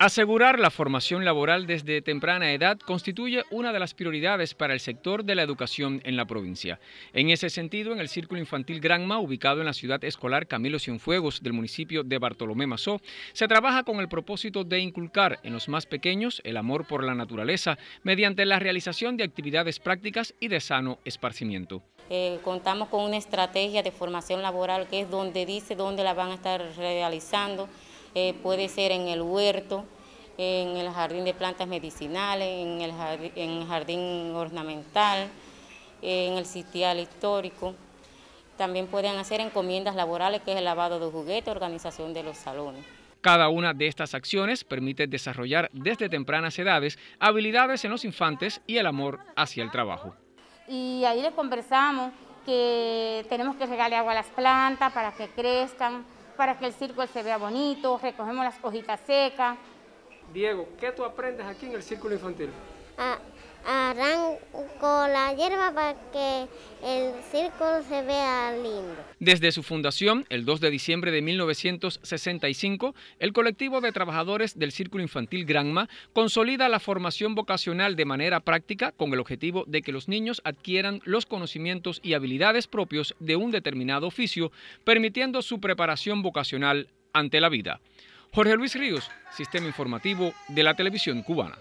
Asegurar la formación laboral desde temprana edad constituye una de las prioridades para el sector de la educación en la provincia. En ese sentido, en el Círculo Infantil Granma, ubicado en la ciudad escolar Camilo Cienfuegos del municipio de Bartolomé Mazó, se trabaja con el propósito de inculcar en los más pequeños el amor por la naturaleza mediante la realización de actividades prácticas y de sano esparcimiento. Eh, contamos con una estrategia de formación laboral que es donde dice dónde la van a estar realizando eh, puede ser en el huerto, en el jardín de plantas medicinales, en el jardín, ornamental, en el sitial histórico. También pueden hacer encomiendas laborales, que es el lavado de juguetes, organización de los salones. Cada una de estas acciones permite desarrollar desde tempranas edades habilidades en los infantes y el amor hacia el trabajo. Y ahí les conversamos que tenemos que regalar agua a las plantas para que crezcan, para que el círculo se vea bonito, recogemos las hojitas secas. Diego, ¿qué tú aprendes aquí en el círculo infantil? arranco la hierba para que el se vea lindo. Desde su fundación, el 2 de diciembre de 1965, el colectivo de trabajadores del Círculo Infantil Granma consolida la formación vocacional de manera práctica con el objetivo de que los niños adquieran los conocimientos y habilidades propios de un determinado oficio, permitiendo su preparación vocacional ante la vida. Jorge Luis Ríos, Sistema Informativo de la Televisión Cubana.